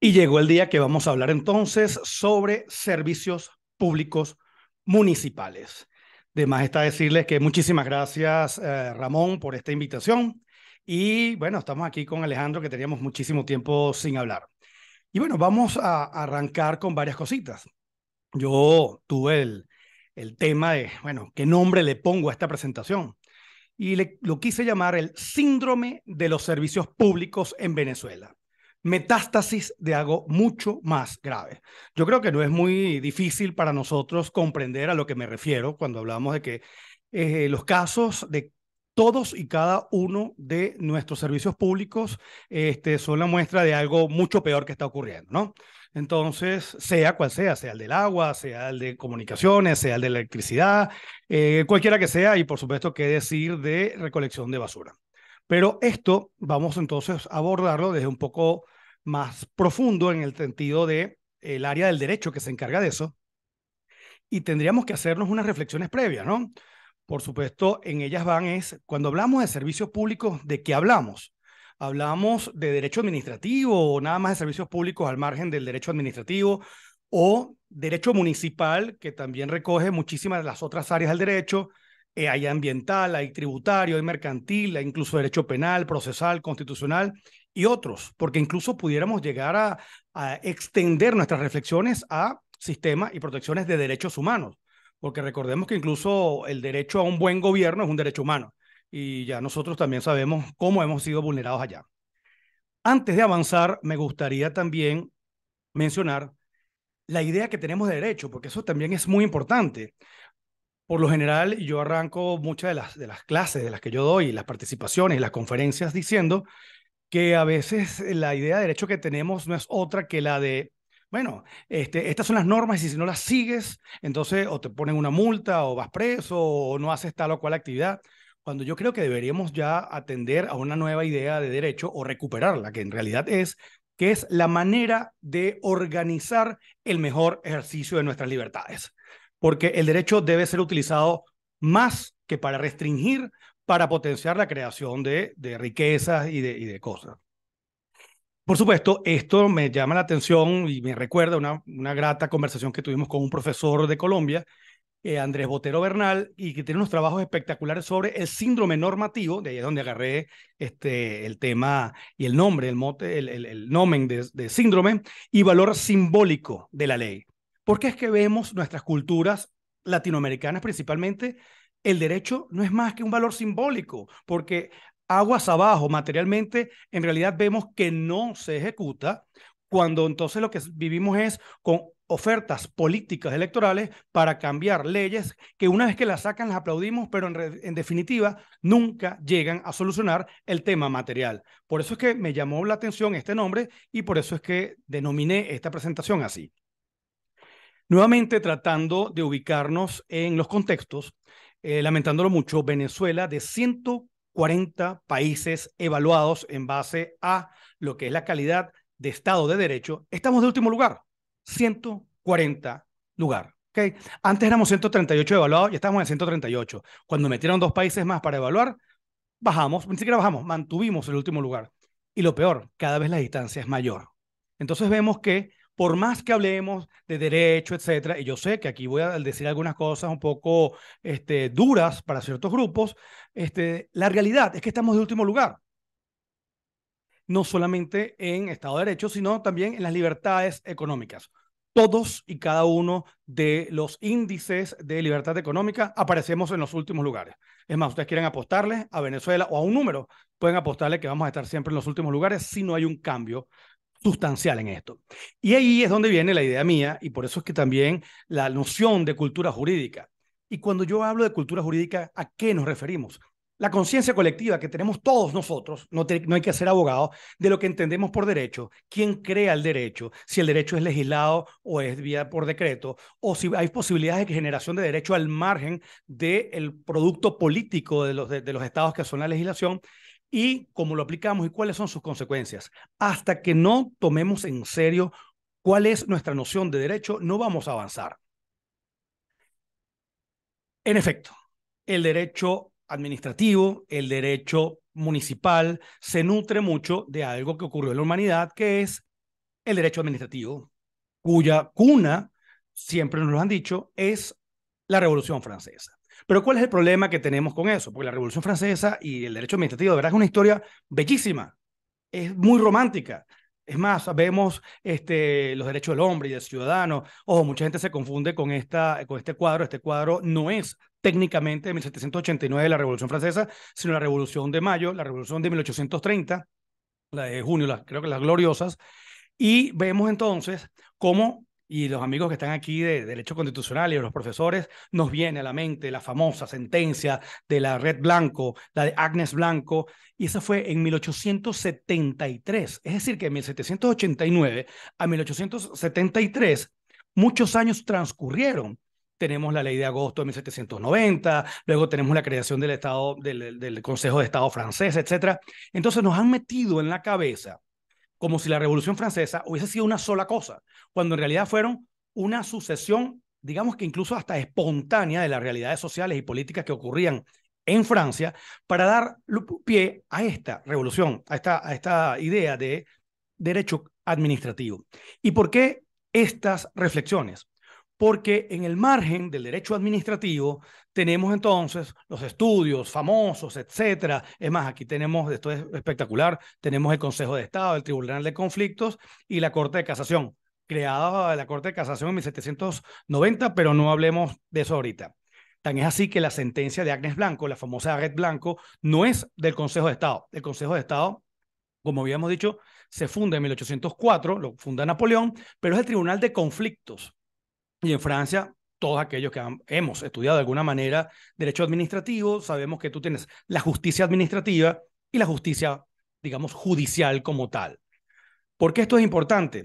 Y llegó el día que vamos a hablar entonces sobre servicios públicos municipales. De más está decirles que muchísimas gracias, eh, Ramón, por esta invitación. Y bueno, estamos aquí con Alejandro, que teníamos muchísimo tiempo sin hablar. Y bueno, vamos a arrancar con varias cositas. Yo tuve el, el tema de, bueno, ¿qué nombre le pongo a esta presentación? Y lo quise llamar el síndrome de los servicios públicos en Venezuela metástasis de algo mucho más grave. Yo creo que no es muy difícil para nosotros comprender a lo que me refiero cuando hablamos de que eh, los casos de todos y cada uno de nuestros servicios públicos este, son la muestra de algo mucho peor que está ocurriendo, ¿no? Entonces, sea cual sea, sea el del agua, sea el de comunicaciones, sea el de electricidad, eh, cualquiera que sea, y por supuesto, qué decir de recolección de basura. Pero esto vamos entonces a abordarlo desde un poco más profundo en el sentido de el área del derecho que se encarga de eso. Y tendríamos que hacernos unas reflexiones previas, ¿no? Por supuesto, en ellas van es, cuando hablamos de servicios públicos, ¿de qué hablamos? ¿Hablamos de derecho administrativo o nada más de servicios públicos al margen del derecho administrativo? ¿O derecho municipal, que también recoge muchísimas de las otras áreas del derecho? Eh, hay ambiental, hay tributario, hay mercantil, hay incluso derecho penal, procesal, constitucional y otros, porque incluso pudiéramos llegar a, extender nuestras reflexiones a sistemas y protecciones de derechos humanos, porque recordemos que incluso el derecho a un buen gobierno es un derecho humano y ya nosotros también sabemos cómo hemos sido vulnerados allá. Antes de avanzar, me gustaría también mencionar la idea que tenemos de derecho, porque eso también es muy importante. Por lo general, yo arranco muchas de las, de las clases de las que yo doy, las participaciones las conferencias diciendo que a veces la idea de derecho que tenemos no es otra que la de, bueno, este, estas son las normas y si no las sigues, entonces o te ponen una multa o vas preso o no haces tal o cual actividad, cuando yo creo que deberíamos ya atender a una nueva idea de derecho o recuperarla, que en realidad es que es la manera de organizar el mejor ejercicio de nuestras libertades. Porque el derecho debe ser utilizado más que para restringir, para potenciar la creación de, riquezas y de, cosas. Por supuesto, esto me llama la atención y me recuerda una, grata conversación que tuvimos con un profesor de Colombia, eh, Andrés Botero Bernal, y que tiene unos trabajos espectaculares sobre el síndrome normativo, de ahí es donde agarré este, el tema y el nombre, el, mote, el, nomen de, síndrome, y valor simbólico de la ley. Porque es que vemos nuestras culturas latinoamericanas principalmente el derecho no es más que un valor simbólico, porque aguas abajo, materialmente, en realidad vemos que no se ejecuta, cuando entonces lo que vivimos es con ofertas políticas electorales para cambiar leyes que una vez que las sacan las aplaudimos, pero en, definitiva nunca llegan a solucionar el tema material. Por eso es que me llamó la atención este nombre y por eso es que denominé esta presentación así. Nuevamente tratando de ubicarnos en los contextos, eh, lamentándolo mucho, Venezuela de 140 países evaluados en base a lo que es la calidad de Estado de Derecho, estamos de último lugar, 140 lugar. Antes éramos 138 evaluados y estamos en 138. Cuando metieron dos países más para evaluar, bajamos, ni siquiera bajamos, mantuvimos el último lugar. Y lo peor, cada vez la distancia es mayor. Entonces vemos que por más que hablemos de derecho, etcétera, y yo sé que aquí voy a decir algunas cosas un poco este, duras para ciertos grupos, este, la realidad es que estamos de último lugar. No solamente en Estado de Derecho, sino también en las libertades económicas. Todos y cada uno de los índices de libertad económica aparecemos en los últimos lugares. Es más, ustedes quieren apostarle a Venezuela o a un número, pueden apostarle que vamos a estar siempre en los últimos lugares si no hay un cambio sustancial en esto. Y ahí es donde viene la idea mía y por eso es que también la noción de cultura jurídica. Y cuando yo hablo de cultura jurídica, ¿a qué nos referimos? La conciencia colectiva que tenemos todos nosotros, no, hay que ser abogado de lo que entendemos por derecho, quién crea el derecho, si el derecho es legislado o es vía por decreto, o si hay posibilidades de generación de derecho al margen del producto político de los, de los estados que son la legislación, y cómo lo aplicamos y cuáles son sus consecuencias. Hasta que no tomemos en serio cuál es nuestra noción de derecho, no vamos a avanzar. En efecto, el derecho administrativo, el derecho municipal, se nutre mucho de algo que ocurrió en la humanidad, que es el derecho administrativo, cuya cuna, siempre nos lo han dicho, es la Revolución Francesa. Pero ¿cuál es el problema que tenemos con eso? Porque la Revolución Francesa y el derecho administrativo, de verdad, es una historia bellísima, es muy romántica. Es más, vemos este, los derechos del hombre y del ciudadano. Ojo, mucha gente se confunde con, esta, con este cuadro. Este cuadro no es técnicamente de 1789 la Revolución Francesa, sino la Revolución de Mayo, la Revolución de 1830, la de junio, la, creo que las gloriosas. Y vemos entonces cómo y los amigos que están aquí de, Derecho Constitucional y los profesores, nos viene a la mente la famosa sentencia de la Red Blanco, la de Agnes Blanco, y esa fue en 1873. Es decir, que en 1789 a 1873, muchos años transcurrieron. Tenemos la ley de agosto de 1790, luego tenemos la creación del, Estado, del, del Consejo de Estado francés, etc. Entonces nos han metido en la cabeza como si la Revolución Francesa hubiese sido una sola cosa, cuando en realidad fueron una sucesión, digamos que incluso hasta espontánea, de las realidades sociales y políticas que ocurrían en Francia para dar pie a esta revolución, a esta, idea de derecho administrativo. ¿Y por qué estas reflexiones? Porque en el margen del derecho administrativo tenemos entonces los estudios famosos, etcétera. Es más, aquí tenemos, esto es espectacular, tenemos el Consejo de Estado, el Tribunal de Conflictos y la Corte de Casación, creada la Corte de Casación en 1790, pero no hablemos de eso ahorita. Tan es así que la sentencia de Agnes Blanco, la famosa Agnes Blanco, no es del Consejo de Estado. El Consejo de Estado, como habíamos dicho, se funda en 1804, lo funda Napoleón, pero es el Tribunal de Conflictos. Y en Francia todos aquellos que hemos estudiado de alguna manera derecho administrativo, sabemos que tú tienes la justicia administrativa y la justicia, digamos, judicial como tal. ¿Por qué esto es importante?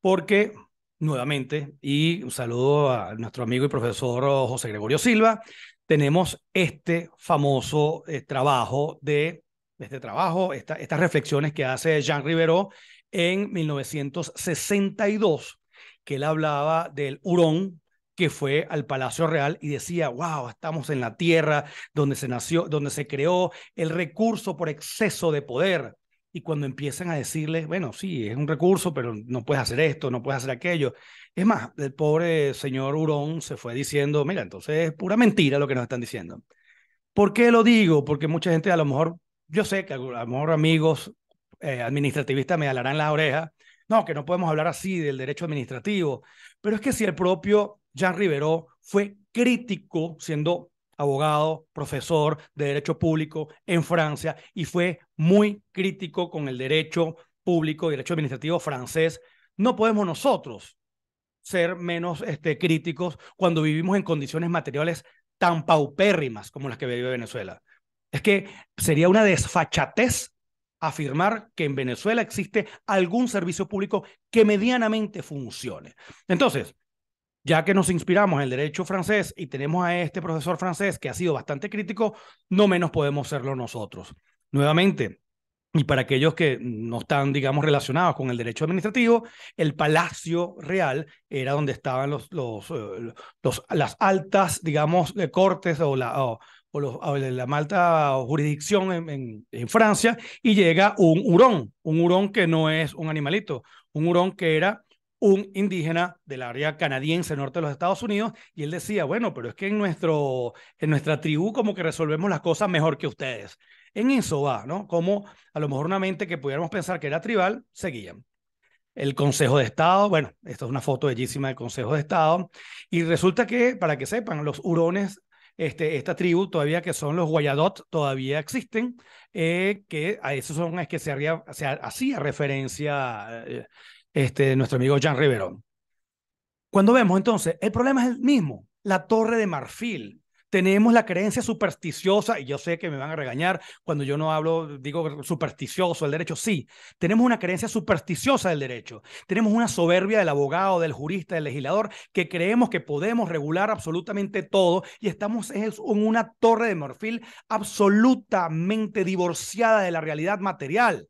Porque, nuevamente, y un saludo a nuestro amigo y profesor José Gregorio Silva, tenemos este famoso eh, trabajo de este trabajo, estas reflexiones que hace Jean Rivero en 1962, que él hablaba del hurón que fue al Palacio Real y decía, wow, estamos en la tierra donde se nació, donde se creó el recurso por exceso de poder. Y cuando empiezan a decirle, bueno, sí, es un recurso, pero no puedes hacer esto, no puedes hacer aquello. Es más, el pobre señor Hurón se fue diciendo, mira, entonces es pura mentira lo que nos están diciendo. ¿Por qué lo digo? Porque mucha gente a lo mejor, yo sé que a lo mejor amigos eh, administrativistas me alarán las orejas, no, que no podemos hablar así del derecho administrativo, pero es que si el propio Jean Rivero fue crítico siendo abogado, profesor de derecho público en Francia y fue muy crítico con el derecho público, y derecho administrativo francés. No podemos nosotros ser menos este, críticos cuando vivimos en condiciones materiales tan paupérrimas como las que vive Venezuela. Es que sería una desfachatez afirmar que en Venezuela existe algún servicio público que medianamente funcione. Entonces, ya que nos inspiramos en el derecho francés y tenemos a este profesor francés que ha sido bastante crítico, no menos podemos serlo nosotros. Nuevamente, y para aquellos que no están, digamos, relacionados con el derecho administrativo, el Palacio Real era donde estaban los, los, eh, las altas, digamos, cortes o la, o, la Malta jurisdicción en, en, Francia, y llega un hurón, un hurón que no es un animalito, un hurón que era un indígena del área canadiense norte de los Estados Unidos y él decía, bueno, pero es que en, nuestro, en nuestra tribu como que resolvemos las cosas mejor que ustedes. En eso va, ¿no? Como a lo mejor una mente que pudiéramos pensar que era tribal, seguían. El Consejo de Estado, bueno, esta es una foto bellísima del Consejo de Estado, y resulta que, para que sepan, los hurones este, esta tribu todavía que son los Guayadot, todavía existen, eh, que a esos son es que se, haría, se hacía referencia eh, este, nuestro amigo Jean Riverón. Cuando vemos entonces, el problema es el mismo, la torre de marfil. Tenemos la creencia supersticiosa, y yo sé que me van a regañar cuando yo no hablo, digo supersticioso, el derecho sí. Tenemos una creencia supersticiosa del derecho. Tenemos una soberbia del abogado, del jurista, del legislador, que creemos que podemos regular absolutamente todo y estamos en una torre de marfil absolutamente divorciada de la realidad material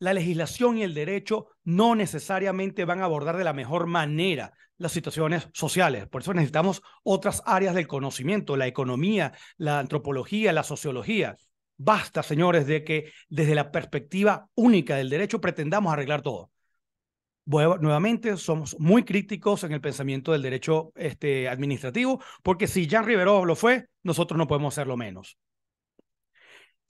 la legislación y el derecho no necesariamente van a abordar de la mejor manera las situaciones sociales. Por eso necesitamos otras áreas del conocimiento, la economía, la antropología, la sociología. Basta, señores, de que desde la perspectiva única del derecho pretendamos arreglar todo. nuevamente, somos muy críticos en el pensamiento del derecho este, administrativo, porque si Jean Rivero lo fue, nosotros no podemos hacerlo menos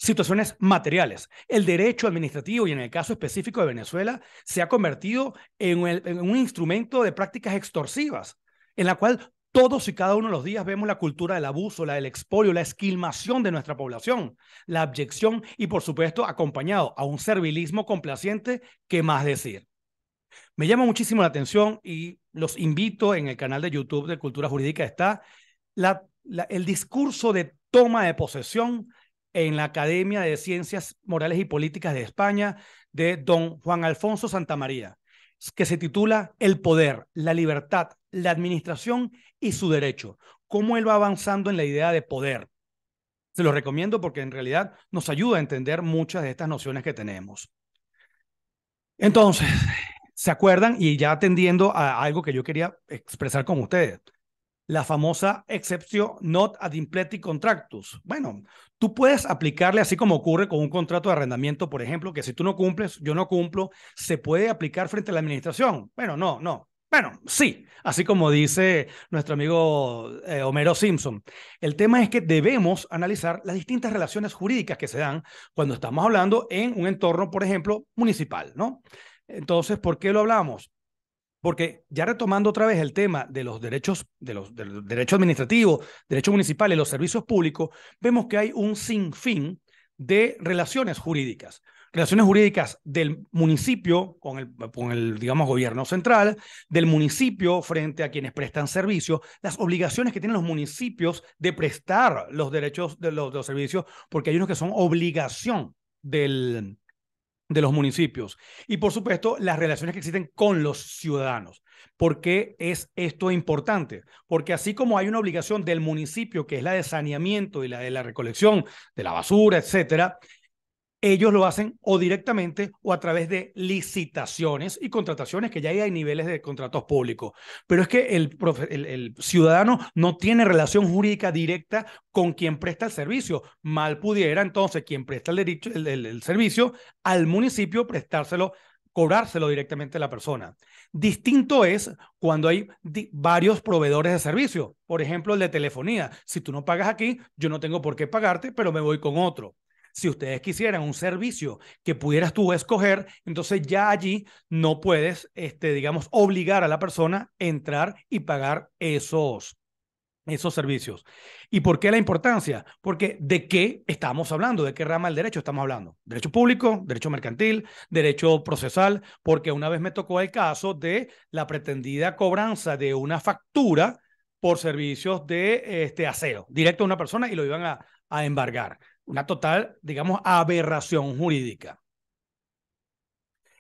situaciones materiales. El derecho administrativo, y en el caso específico de Venezuela, se ha convertido en, un instrumento de prácticas extorsivas, en la cual todos y cada uno de los días vemos la cultura del abuso, la del expolio, la esquilmación de nuestra población, la abyección y, por supuesto, acompañado a un servilismo complaciente, que más decir? Me llama muchísimo la atención y los invito en el canal de YouTube de Cultura Jurídica está el discurso de toma de posesión en la Academia de Ciencias Morales y Políticas de España de don Juan Alfonso Santamaría, que se titula El poder, la libertad, la administración y su derecho. Cómo él va avanzando en la idea de poder. Se lo recomiendo porque en realidad nos ayuda a entender muchas de estas nociones que tenemos. Entonces, ¿se acuerdan? Y ya atendiendo a algo que yo quería expresar con ustedes la famosa excepción not ad contractus. Bueno, tú puedes aplicarle así como ocurre con un contrato de arrendamiento, por ejemplo, que si tú no cumples, yo no cumplo, se puede aplicar frente a la administración. Bueno, no, no. Bueno, sí, así como dice nuestro amigo eh, Homero Simpson. El tema es que debemos analizar las distintas relaciones jurídicas que se dan cuando estamos hablando en un entorno, por ejemplo, municipal, ¿no? Entonces, ¿por qué lo hablamos? Porque ya retomando otra vez el tema de los derechos, de los, derechos administrativos, derechos municipales, los servicios públicos, vemos que hay un sinfín de relaciones jurídicas. Relaciones jurídicas del municipio con el, con el, digamos, gobierno central, del municipio frente a quienes prestan servicios, las obligaciones que tienen los municipios de prestar los derechos de de los servicios, porque hay unos que son obligación del, de los municipios y por supuesto las relaciones que existen con los ciudadanos. ¿Por qué es esto importante? Porque así como hay una obligación del municipio que es la de saneamiento y la de la recolección de la basura, etcétera, ellos lo hacen o directamente o a través de licitaciones y contrataciones, que ya hay niveles de contratos públicos. Pero es que el, ciudadano no tiene relación jurídica directa con quien presta el servicio. Mal pudiera entonces quien presta el, derecho, el, servicio al municipio prestárselo cobrárselo directamente a la persona. Distinto es cuando hay varios proveedores de servicio, por ejemplo, el de telefonía. Si tú no pagas aquí, yo no tengo por qué pagarte, pero me voy con otro. Si ustedes quisieran un servicio que pudieras tú escoger, entonces ya allí no puedes, este, digamos, obligar a la persona a entrar y pagar esos, esos servicios. ¿Y por qué la importancia? Porque de qué estamos hablando, de qué rama del derecho estamos hablando. Derecho público, derecho mercantil, derecho procesal, porque una vez me tocó el caso de la pretendida cobranza de una factura por servicios de este, acero directo a una persona y lo iban a, a embargar una total, digamos, aberración jurídica.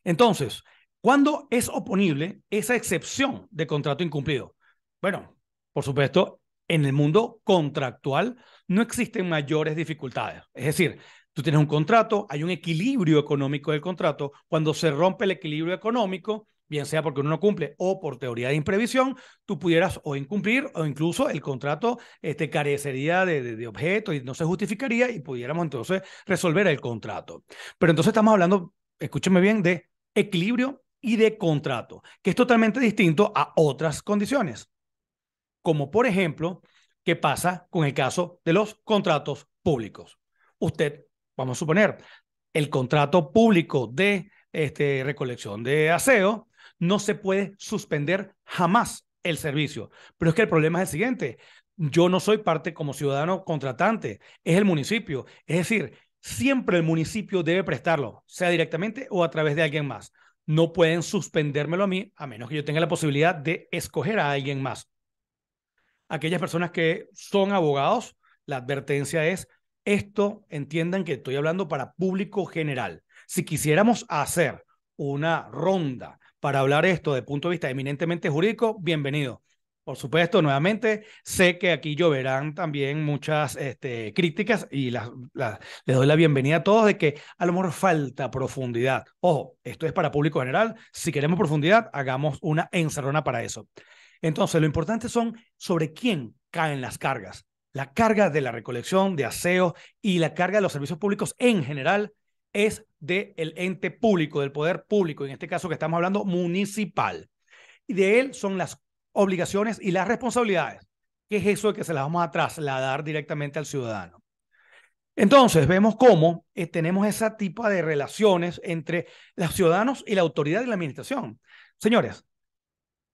Entonces, ¿cuándo es oponible esa excepción de contrato incumplido? Bueno, por supuesto, en el mundo contractual no existen mayores dificultades. Es decir, tú tienes un contrato, hay un equilibrio económico del contrato, cuando se rompe el equilibrio económico, bien sea porque uno no cumple o por teoría de imprevisión, tú pudieras o incumplir o incluso el contrato este, carecería de, de, objeto y no se justificaría y pudiéramos entonces resolver el contrato. Pero entonces estamos hablando, escúcheme bien, de equilibrio y de contrato, que es totalmente distinto a otras condiciones, como por ejemplo, ¿qué pasa con el caso de los contratos públicos? Usted, vamos a suponer, el contrato público de este, recolección de aseo no se puede suspender jamás el servicio. Pero es que el problema es el siguiente. Yo no soy parte como ciudadano contratante, es el municipio. Es decir, siempre el municipio debe prestarlo, sea directamente o a través de alguien más. No pueden suspendérmelo a mí a menos que yo tenga la posibilidad de escoger a alguien más. Aquellas personas que son abogados, la advertencia es, esto entiendan que estoy hablando para público general. Si quisiéramos hacer una ronda para hablar esto de punto de vista eminentemente jurídico, bienvenido. Por supuesto, nuevamente, sé que aquí lloverán también muchas este, críticas y les doy la bienvenida a todos de que a lo mejor falta profundidad. Ojo, esto es para público general. Si queremos profundidad, hagamos una encerrona para eso. Entonces, lo importante son sobre quién caen las cargas. La carga de la recolección, de aseo y la carga de los servicios públicos en general es del ente público, del poder público, en este caso que estamos hablando municipal. Y de él son las obligaciones y las responsabilidades, que es eso de que se las vamos a trasladar directamente al ciudadano. Entonces, vemos cómo eh, tenemos esa tipo de relaciones entre los ciudadanos y la autoridad y la administración. Señores,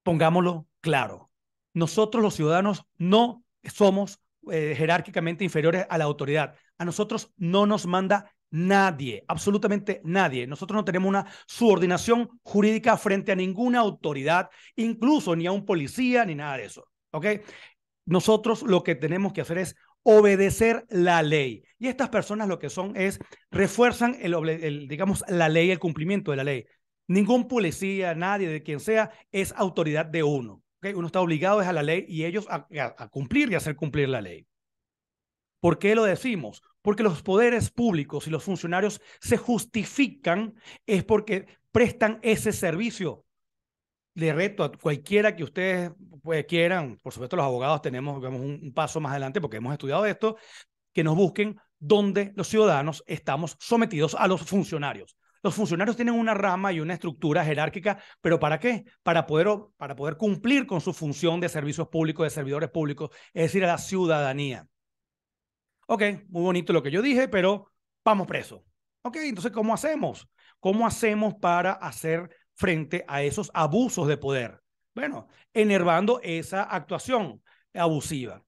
pongámoslo claro, nosotros los ciudadanos no somos eh, jerárquicamente inferiores a la autoridad. A nosotros no nos manda Nadie, absolutamente nadie. Nosotros no tenemos una subordinación jurídica frente a ninguna autoridad, incluso ni a un policía, ni nada de eso. ¿Ok? Nosotros lo que tenemos que hacer es obedecer la ley. Y estas personas lo que son es refuerzan el, digamos, la ley, el cumplimiento de la ley. Ningún policía, nadie de quien sea, es autoridad de uno. que Uno está obligado es a la ley y ellos a cumplir y hacer cumplir la ley. ¿Por qué lo decimos? Porque los poderes públicos y los funcionarios se justifican es porque prestan ese servicio. Le reto a cualquiera que ustedes pues, quieran, por supuesto los abogados tenemos un, paso más adelante porque hemos estudiado esto, que nos busquen donde los ciudadanos estamos sometidos a los funcionarios. Los funcionarios tienen una rama y una estructura jerárquica, pero ¿para qué? Para poder, para poder cumplir con su función de servicios públicos, de servidores públicos, es decir, a la ciudadanía ok, muy bonito lo que yo dije, pero vamos preso. Ok, entonces, ¿cómo hacemos? ¿Cómo hacemos para hacer frente a esos abusos de poder? Bueno, enervando esa actuación abusiva.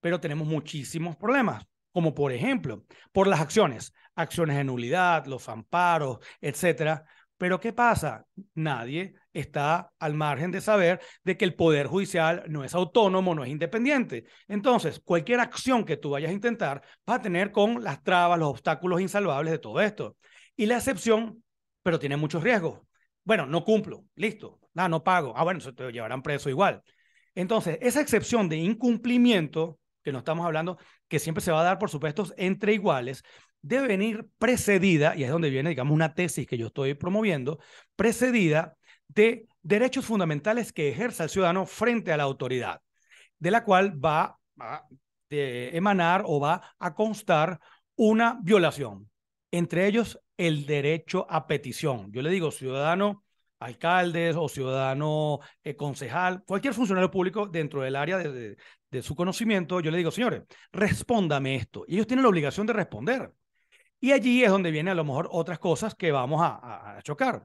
Pero tenemos muchísimos problemas, como por ejemplo, por las acciones, acciones de nulidad, los amparos, etcétera, pero ¿qué pasa? Nadie está al margen de saber de que el Poder Judicial no es autónomo, no es independiente. Entonces, cualquier acción que tú vayas a intentar va a tener con las trabas, los obstáculos insalvables de todo esto. Y la excepción, pero tiene muchos riesgos. Bueno, no cumplo, listo, nada, ah, no pago. Ah, bueno, se te llevarán preso igual. Entonces, esa excepción de incumplimiento, que no estamos hablando, que siempre se va a dar, por supuesto, entre iguales, debe venir precedida, y es donde viene, digamos, una tesis que yo estoy promoviendo, precedida de derechos fundamentales que ejerce el ciudadano frente a la autoridad, de la cual va a eh, emanar o va a constar una violación, entre ellos el derecho a petición. Yo le digo, ciudadano, alcaldes o ciudadano eh, concejal, cualquier funcionario público dentro del área de, su conocimiento, yo le digo, señores, respóndame esto. Y ellos tienen la obligación de responder. Y allí es donde vienen a lo mejor otras cosas que vamos a, chocar.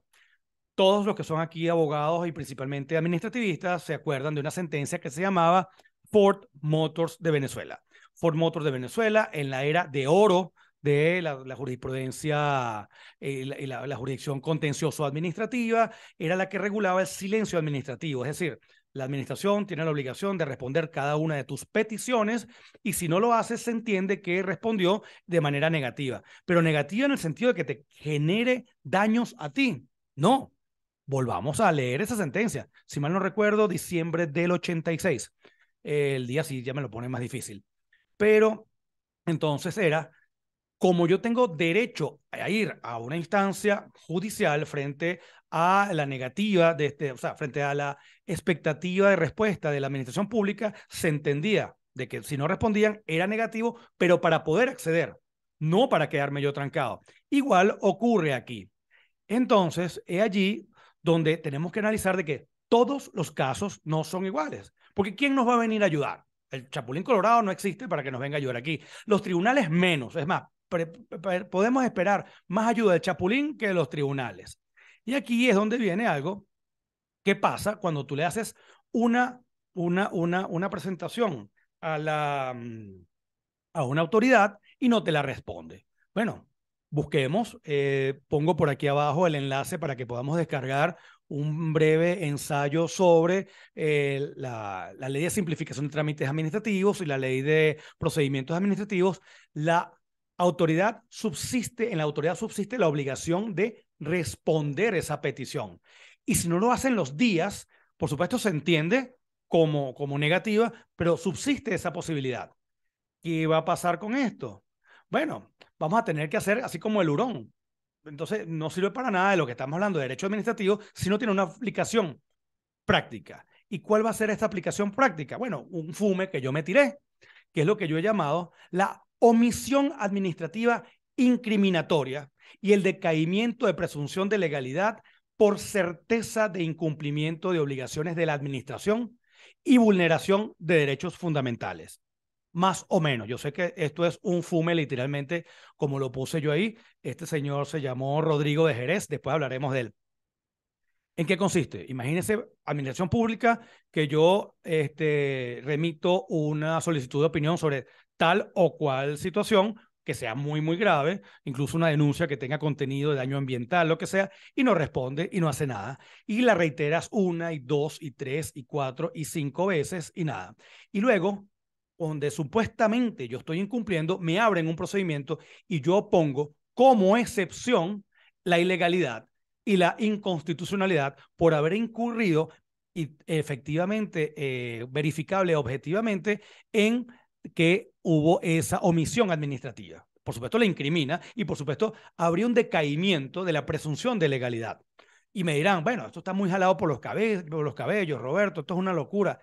Todos los que son aquí abogados y principalmente administrativistas se acuerdan de una sentencia que se llamaba Ford Motors de Venezuela. Ford Motors de Venezuela en la era de oro de la, jurisprudencia eh, la jurisdicción contencioso-administrativa era la que regulaba el silencio administrativo, es decir, la administración tiene la obligación de responder cada una de tus peticiones y si no lo hace, se entiende que respondió de manera negativa, pero negativa en el sentido de que te genere daños a ti. No, volvamos a leer esa sentencia. Si mal no recuerdo, diciembre del 86. El día sí ya me lo pone más difícil. Pero entonces era, como yo tengo derecho a ir a una instancia judicial frente a la negativa de este, o sea, frente a la expectativa de respuesta de la administración pública, se entendía de que si no respondían era negativo, pero para poder acceder, no para quedarme yo trancado. Igual ocurre aquí. Entonces, es allí donde tenemos que analizar de que todos los casos no son iguales, porque ¿quién nos va a venir a ayudar? El Chapulín Colorado no existe para que nos venga a ayudar aquí. Los tribunales menos, es más, podemos esperar más ayuda del Chapulín que de los tribunales. Y aquí es donde viene algo ¿Qué pasa cuando tú le haces una, una, una, una presentación a, la, mm, a una autoridad y no te la responde? Bueno, busquemos, eh, pongo por aquí abajo el enlace para que podamos descargar un breve ensayo sobre eh, la, la, ley de simplificación de trámites administrativos y la ley de procedimientos administrativos. La autoridad subsiste, en la autoridad subsiste la obligación de responder esa petición. Y si no lo hacen los días, por supuesto se entiende como, como negativa, pero subsiste esa posibilidad. ¿Qué va a pasar con esto? Bueno, vamos a tener que hacer así como el hurón. Entonces, no sirve para nada de lo que estamos hablando de derecho administrativo si no tiene una aplicación práctica. ¿Y cuál va a ser esta aplicación práctica? Bueno, un fume que yo me tiré, que es lo que yo he llamado la omisión administrativa incriminatoria y el decaimiento de presunción de legalidad por certeza de incumplimiento de obligaciones de la administración y vulneración de derechos fundamentales. Más o menos. Yo sé que esto es un fume literalmente, como lo puse yo ahí. Este señor se llamó Rodrigo de Jerez, después hablaremos de él. ¿En qué consiste? Imagínense, administración pública, que yo este, remito una solicitud de opinión sobre tal o cual situación que sea muy, muy grave, incluso una denuncia que tenga contenido de daño ambiental, lo que sea, y no responde y no hace nada. Y la reiteras una y dos y tres y cuatro y cinco veces y nada. Y luego, donde supuestamente yo estoy incumpliendo, me abren un procedimiento y yo pongo como excepción la ilegalidad y la inconstitucionalidad por haber incurrido y efectivamente, eh, verificable objetivamente, en que hubo esa omisión administrativa. Por supuesto, la incrimina y, por supuesto, habría un decaimiento de la presunción de legalidad. Y me dirán, bueno, esto está muy jalado por los, cabellos, los cabellos, Roberto, esto es una locura.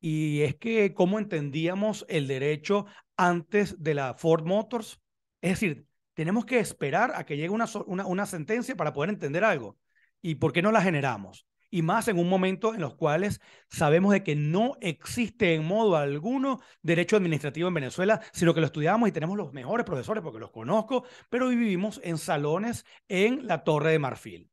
Y es que, ¿cómo entendíamos el derecho antes de la Ford Motors? Es decir, tenemos que esperar a que llegue una, una sentencia para poder entender algo. ¿Y por qué no la generamos? y más en un momento en los cuales sabemos de que no existe en modo alguno derecho administrativo en Venezuela, sino que lo estudiamos y tenemos los mejores profesores porque los conozco, pero vivimos en salones en la Torre de Marfil.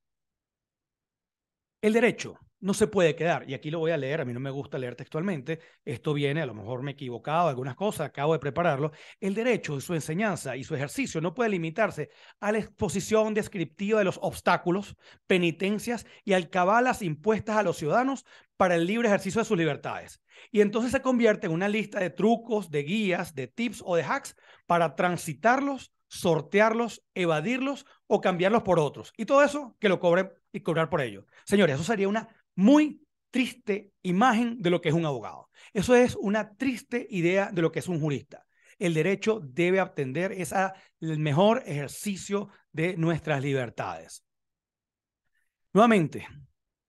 El derecho no se puede quedar, y aquí lo voy a leer, a mí no me gusta leer textualmente, esto viene, a lo mejor me he equivocado, algunas cosas, acabo de prepararlo, el derecho de su enseñanza y su ejercicio no puede limitarse a la exposición descriptiva de los obstáculos, penitencias y alcabalas impuestas a los ciudadanos para el libre ejercicio de sus libertades. Y entonces se convierte en una lista de trucos, de guías, de tips o de hacks para transitarlos, sortearlos, evadirlos o cambiarlos por otros. Y todo eso que lo cobren y cobrar por ello. Señores, eso sería una muy triste imagen de lo que es un abogado. Eso es una triste idea de lo que es un jurista. El derecho debe atender esa, el mejor ejercicio de nuestras libertades. Nuevamente,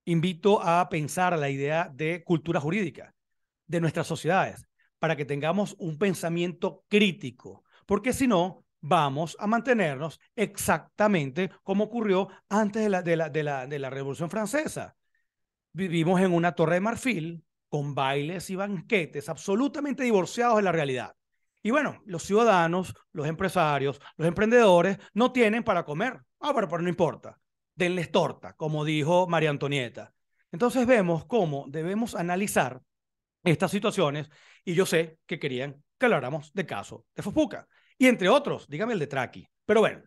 invito a pensar la idea de cultura jurídica de nuestras sociedades para que tengamos un pensamiento crítico, porque si no, vamos a mantenernos exactamente como ocurrió antes de la, de la, de la Revolución Francesa vivimos en una torre de marfil con bailes y banquetes absolutamente divorciados de la realidad. Y bueno, los ciudadanos, los empresarios, los emprendedores no tienen para comer. Ah, pero, pero no importa. Denles torta, como dijo María Antonieta. Entonces vemos cómo debemos analizar estas situaciones y yo sé que querían que habláramos de caso de Fospuca. Y entre otros, dígame el de Traki. Pero bueno,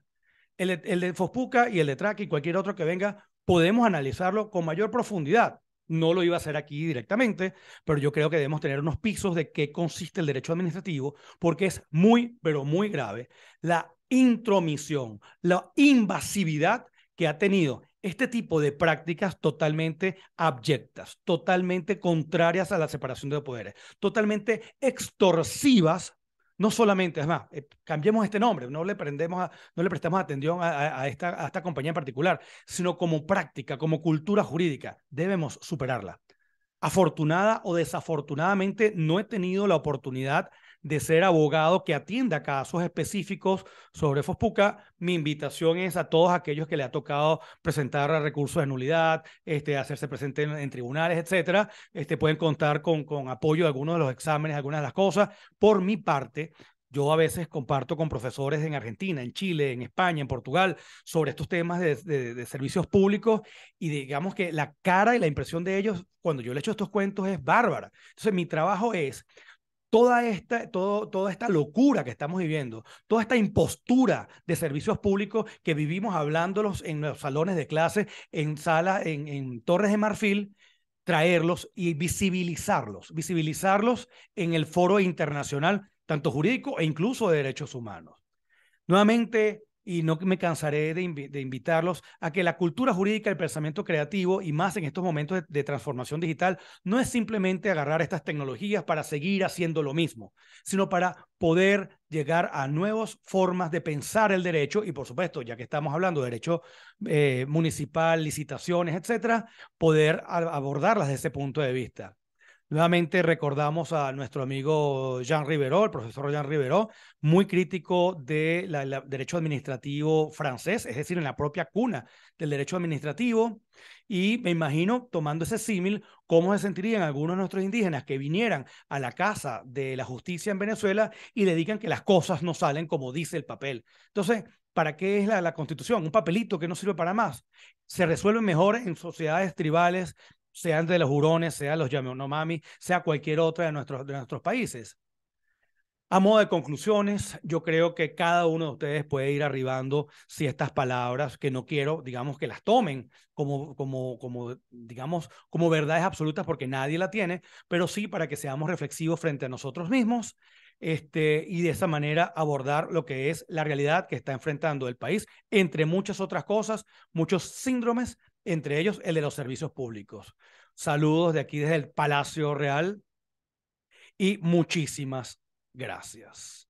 el, de Fospuca y el de Traki, cualquier otro que venga, podemos analizarlo con mayor profundidad. No lo iba a hacer aquí directamente, pero yo creo que debemos tener unos pisos de qué consiste el derecho administrativo, porque es muy, pero muy grave la intromisión, la invasividad que ha tenido este tipo de prácticas totalmente abyectas, totalmente contrarias a la separación de poderes, totalmente extorsivas no solamente, es más, eh, cambiemos este nombre, no le, prendemos no le prestamos atención a, esta, a esta compañía en particular, sino como práctica, como cultura jurídica, debemos superarla. Afortunada o desafortunadamente, no he tenido la oportunidad de ser abogado que atienda casos específicos sobre FOSPUCA, mi invitación es a todos aquellos que le ha tocado presentar recursos de nulidad, este, hacerse presente en, tribunales, etcétera, este, pueden contar con, con apoyo de algunos de los exámenes, algunas de las cosas. Por mi parte, yo a veces comparto con profesores en Argentina, en Chile, en España, en Portugal, sobre estos temas de, de, servicios públicos y digamos que la cara y la impresión de ellos cuando yo le echo estos cuentos es bárbara. Entonces mi trabajo es toda esta, todo, toda esta locura que estamos viviendo, toda esta impostura de servicios públicos que vivimos hablándolos en los salones de clase, en salas, en, en torres de marfil, traerlos y visibilizarlos, visibilizarlos en el foro internacional, tanto jurídico e incluso de derechos humanos. Nuevamente, y no me cansaré de, invitarlos a que la cultura jurídica, el pensamiento creativo y más en estos momentos de, transformación digital no es simplemente agarrar estas tecnologías para seguir haciendo lo mismo, sino para poder llegar a nuevas formas de pensar el derecho y por supuesto, ya que estamos hablando de derecho eh, municipal, licitaciones, etcétera, poder abordarlas desde ese punto de vista. Nuevamente recordamos a nuestro amigo Jean Rivero, el profesor Jean Rivero, muy crítico del derecho administrativo francés, es decir, en la propia cuna del derecho administrativo. Y me imagino, tomando ese símil, cómo se sentirían algunos de nuestros indígenas que vinieran a la Casa de la Justicia en Venezuela y le digan que las cosas no salen como dice el papel. Entonces, ¿Para qué es la, la, constitución? Un papelito que no sirve para más. Se resuelven mejor en sociedades tribales sean de los hurones, sean los mami, sea cualquier otra de nuestros, de nuestros países. A modo de conclusiones, yo creo que cada uno de ustedes puede ir arribando si estas palabras que no quiero, digamos, que las tomen como, como, como, digamos, como verdades absolutas porque nadie la tiene, pero sí para que seamos reflexivos frente a nosotros mismos este, y de esa manera abordar lo que es la realidad que está enfrentando el país, entre muchas otras cosas, muchos síndromes, entre ellos el de los servicios públicos. Saludos de aquí desde el Palacio Real y muchísimas gracias.